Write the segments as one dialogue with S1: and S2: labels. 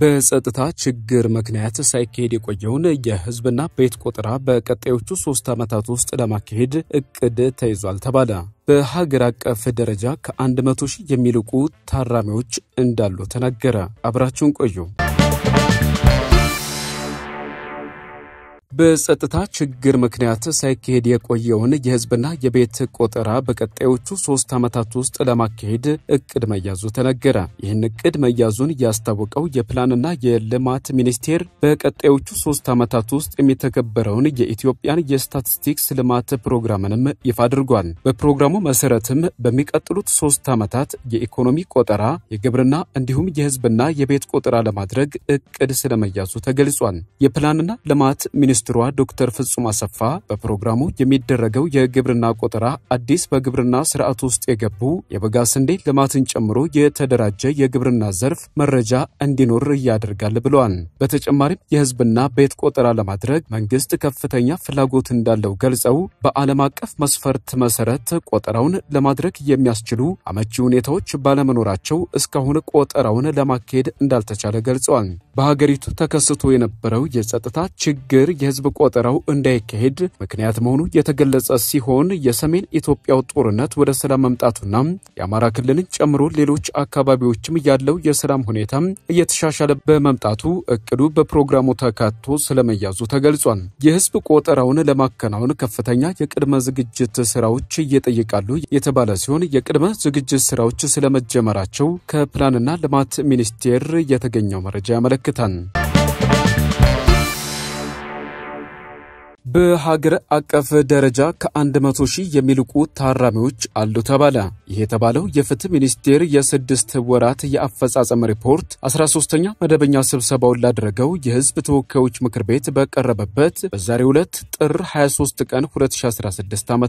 S1: በጸጥታ ችግር ምክንያት ሳይካሄድ የቆየውን የህዝብና ቤት ቆጠራ በቀጣዮቹ ሶስት ዓመታት ውስጥ ለማካሄድ እቅድ ተይዟል ተባለ። በሀገር አቀፍ ደረጃ ከ100 ሺህ የሚልቁ ታራሚዎች እንዳሉ ተነገረ። አብራችሁን ቆዩ። በጸጥታ ችግር ምክንያት ሳይካሄድ የቆየውን የህዝብና የቤት ቆጠራ በቀጣዮቹ ሶስት ዓመታት ውስጥ ለማካሄድ እቅድ መያዙ ተነገረ። ይህን እቅድ መያዙን ያስታወቀው የፕላንና የልማት ሚኒስቴር በቀጣዮቹ ሶስት ዓመታት ውስጥ የሚተገበረውን የኢትዮጵያን የስታቲስቲክስ ልማት ፕሮግራምንም ይፋ አድርጓል። በፕሮግራሙ መሰረትም በሚቀጥሉት ሶስት ዓመታት የኢኮኖሚ ቆጠራ፣ የግብርና እንዲሁም የህዝብና የቤት ቆጠራ ለማድረግ እቅድ ስለመያዙ ተገልጿል። የፕላንና ልማት ሚኒስ ሚኒስትሯ ዶክተር ፍጹም አሰፋ በፕሮግራሙ የሚደረገው የግብርና ቆጠራ አዲስ በግብርና ስርዓት ውስጥ የገቡ የበጋ ስንዴ ልማትን ጨምሮ የተደራጀ የግብርና ዘርፍ መረጃ እንዲኖር ያደርጋል ብለዋል። በተጨማሪም የህዝብና ቤት ቆጠራ ለማድረግ መንግስት ከፍተኛ ፍላጎት እንዳለው ገልጸው በዓለም አቀፍ መስፈርት መሰረት ቆጠራውን ለማድረግ የሚያስችሉ አመቺ ሁኔታዎች ባለመኖራቸው እስካሁን ቆጠራውን ለማካሄድ እንዳልተቻለ ገልጸዋል። በሀገሪቱ ተከስቶ የነበረው የጸጥታ ችግር የህዝብ ቆጠራው እንዳይካሄድ ምክንያት መሆኑ የተገለጸ ሲሆን የሰሜን ኢትዮጵያው ጦርነት ወደ ሰላም መምጣቱና የአማራ ክልልን ጨምሮ ሌሎች አካባቢዎችም ያለው የሰላም ሁኔታ እየተሻሻለ በመምጣቱ እቅዱ በፕሮግራሙ ተካቶ ስለመያዙ ተገልጿል። የህዝብ ቆጠራውን ለማከናወን ከፍተኛ የቅድመ ዝግጅት ስራዎች እየጠይቃሉ የተባለ ሲሆን የቅድመ ዝግጅት ስራዎች ስለመጀመራቸው ከፕላንና ልማት ሚኒስቴር የተገኘው መረጃ ያመለክ getan. በሀገር አቀፍ ደረጃ ከ መቶ ሺህ የሚልቁ ታራሚዎች አሉ ተባለ። ይህ የተባለው የፍትህ ሚኒስቴር የስድስት ወራት የአፈጻጸም ሪፖርት 13ኛ መደበኛ ስብሰባውን ላደረገው የህዝብ ተወካዮች ምክር ቤት በቀረበበት በዛሬው ዕለት ጥር 23 ቀን 2016 ዓ ም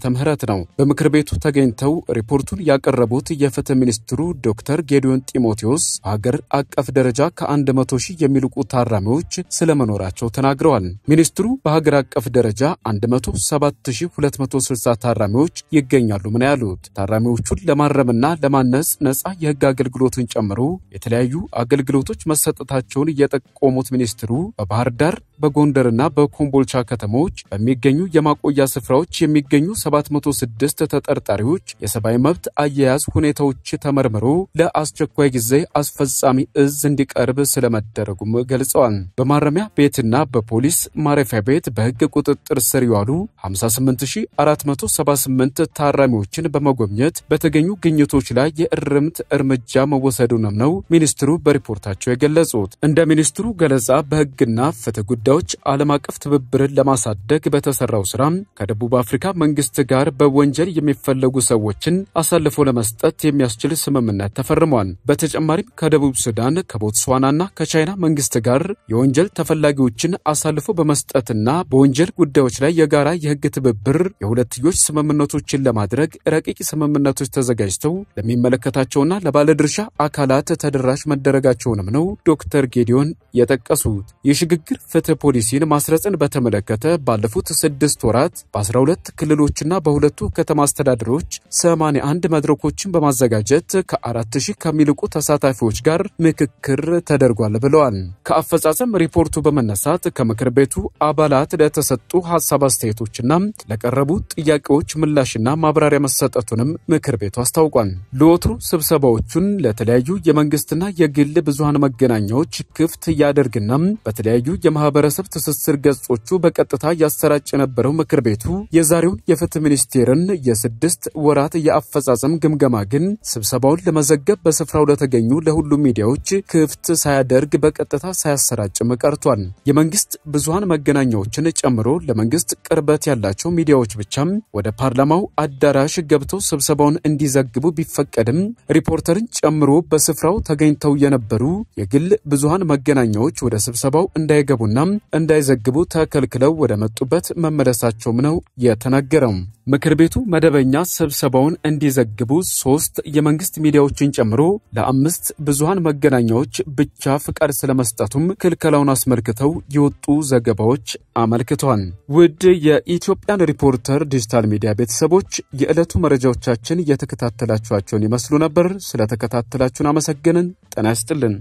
S1: ነው። በምክር ቤቱ ተገኝተው ሪፖርቱን ያቀረቡት የፍትህ ሚኒስትሩ ዶክተር ጌዲዮን ጢሞቴዎስ በሀገር አቀፍ ደረጃ ከ100 ሺህ የሚልቁ ታራሚዎች ስለመኖራቸው ተናግረዋል። ሚኒስትሩ በሀገር አቀፍ ደረጃ 17260 ታራሚዎች ይገኛሉ ምን ያሉት ታራሚዎቹን ለማረምና ለማነጽ ነፃ የህግ አገልግሎትን ጨምሮ የተለያዩ አገልግሎቶች መሰጠታቸውን የጠቆሙት ሚኒስትሩ በባህር ዳር በጎንደርና በኮምቦልቻ ከተሞች በሚገኙ የማቆያ ስፍራዎች የሚገኙ 706 ተጠርጣሪዎች የሰብአዊ መብት አያያዝ ሁኔታዎች ተመርምሮ ለአስቸኳይ ጊዜ አስፈጻሚ እዝ እንዲቀርብ ስለመደረጉም ገልጸዋል። በማረሚያ ቤትና በፖሊስ ማረፊያ ቤት በህግ ቁጥጥር ስር የዋሉ 58478 ታራሚዎችን በመጎብኘት በተገኙ ግኝቶች ላይ የእርምት እርምጃ መወሰዱንም ነው ሚኒስትሩ በሪፖርታቸው የገለጹት። እንደ ሚኒስትሩ ገለጻ በህግና ፍትህ ጉዳዮች ዓለም አቀፍ ትብብርን ለማሳደግ በተሰራው ስራ ከደቡብ አፍሪካ መንግስት ጋር በወንጀል የሚፈለጉ ሰዎችን አሳልፎ ለመስጠት የሚያስችል ስምምነት ተፈርሟል። በተጨማሪም ከደቡብ ሱዳን፣ ከቦትስዋናና ከቻይና መንግስት ጋር የወንጀል ተፈላጊዎችን አሳልፎ በመስጠትና በወንጀል ጉዳዮች ላይ የጋራ የህግ ትብብር የሁለትዮሽ ስምምነቶችን ለማድረግ ረቂቅ ስምምነቶች ተዘጋጅተው ለሚመለከታቸውና ለባለድርሻ አካላት ተደራሽ መደረጋቸውንም ነው ዶክተር ጌዲዮን የጠቀሱት። የሽግግር ፍትህ ፖሊሲን ማስረጽን በተመለከተ ባለፉት ስድስት ወራት በ12 ክልሎችና በሁለቱ ከተማ አስተዳደሮች 81 መድረኮችን በማዘጋጀት ከ4 ከሚልቁ ተሳታፊዎች ጋር ምክክር ተደርጓል ብለዋል። ከአፈጻጸም ሪፖርቱ በመነሳት ከምክር ቤቱ አባላት ለተሰጡ ሀሳብ አስተያየቶችና ለቀረቡ ጥያቄዎች ምላሽና ማብራሪያ መሰጠቱንም ምክር ቤቱ አስታውቋል። ለወትሩ ስብሰባዎቹን ለተለያዩ የመንግስትና የግል ብዙሃን መገናኛዎች ክፍት እያደርግና በተለያዩ የማህበረ ማህበረሰብ ትስስር ገጾቹ በቀጥታ ያሰራጭ የነበረው ምክር ቤቱ የዛሬውን የፍትህ ሚኒስቴርን የስድስት ወራት የአፈጻጸም ግምገማ ግን ስብሰባውን ለመዘገብ በስፍራው ለተገኙ ለሁሉም ሚዲያዎች ክፍት ሳያደርግ በቀጥታ ሳያሰራጭም ቀርቷል። የመንግስት ብዙሃን መገናኛዎችን ጨምሮ ለመንግስት ቅርበት ያላቸው ሚዲያዎች ብቻም ወደ ፓርላማው አዳራሽ ገብተው ስብሰባውን እንዲዘግቡ ቢፈቀድም ሪፖርተርን ጨምሮ በስፍራው ተገኝተው የነበሩ የግል ብዙሃን መገናኛዎች ወደ ስብሰባው እንዳይገቡና እንዳይዘግቡ ተከልክለው ወደ መጡበት መመለሳቸውም ነው የተነገረው። ምክር ቤቱ መደበኛ ስብሰባውን እንዲዘግቡ ሶስት የመንግስት ሚዲያዎችን ጨምሮ ለአምስት ብዙሃን መገናኛዎች ብቻ ፍቃድ ስለመስጠቱም ክልከላውን አስመልክተው የወጡ ዘገባዎች አመልክተዋል። ውድ የኢትዮጵያን ሪፖርተር ዲጂታል ሚዲያ ቤተሰቦች የዕለቱ መረጃዎቻችን እየተከታተላችኋቸውን ይመስሉ ነበር። ስለተከታተላችሁን አመሰገንን። ጤና ይስጥልን።